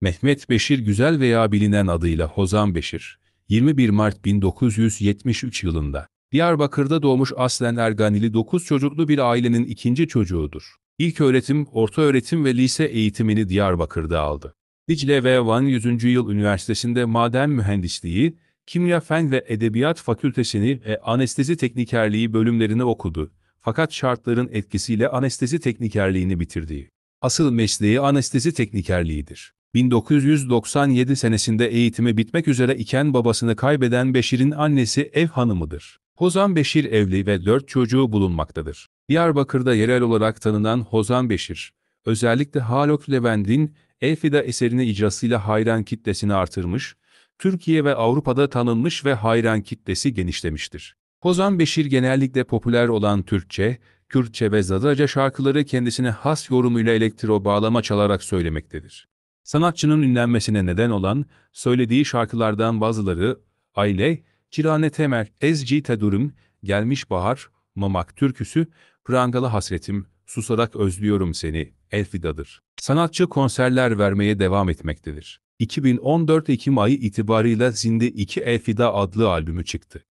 Mehmet Beşir Güzel veya bilinen adıyla Hozan Beşir, 21 Mart 1973 yılında Diyarbakır'da doğmuş aslen Erganili 9 çocuklu bir ailenin ikinci çocuğudur. İlk öğretim, orta öğretim ve lise eğitimini Diyarbakır'da aldı. Dicle ve Van 100. Yıl Üniversitesi'nde maden mühendisliği, kimya fen ve edebiyat fakültesini ve anestezi teknikerliği bölümlerini okudu. Fakat şartların etkisiyle anestezi teknikerliğini bitirdi. Asıl mesleği anestezi teknikerliğidir. 1997 senesinde eğitimi bitmek üzere iken babasını kaybeden Beşir'in annesi ev hanımıdır. Hozan Beşir evli ve dört çocuğu bulunmaktadır. Diyarbakır'da yerel olarak tanınan Hozan Beşir, özellikle Haluk Levent'in Elfida eserini icrasıyla hayran kitlesini artırmış, Türkiye ve Avrupa'da tanınmış ve hayran kitlesi genişlemiştir. Hozan Beşir genellikle popüler olan Türkçe, Kürtçe ve Zadaca şarkıları kendisine has yorumuyla elektro bağlama çalarak söylemektedir. Sanatçının ünlenmesine neden olan, söylediği şarkılardan bazıları, Aile, Kirane Temer, Ezci Tedurum, Gelmiş Bahar, Mamak Türküsü, Prangalı Hasretim, Susarak Özlüyorum Seni, Elfidadır. Sanatçı konserler vermeye devam etmektedir. 2014 Ekim ayı itibarıyla Zinde 2 Elfida adlı albümü çıktı.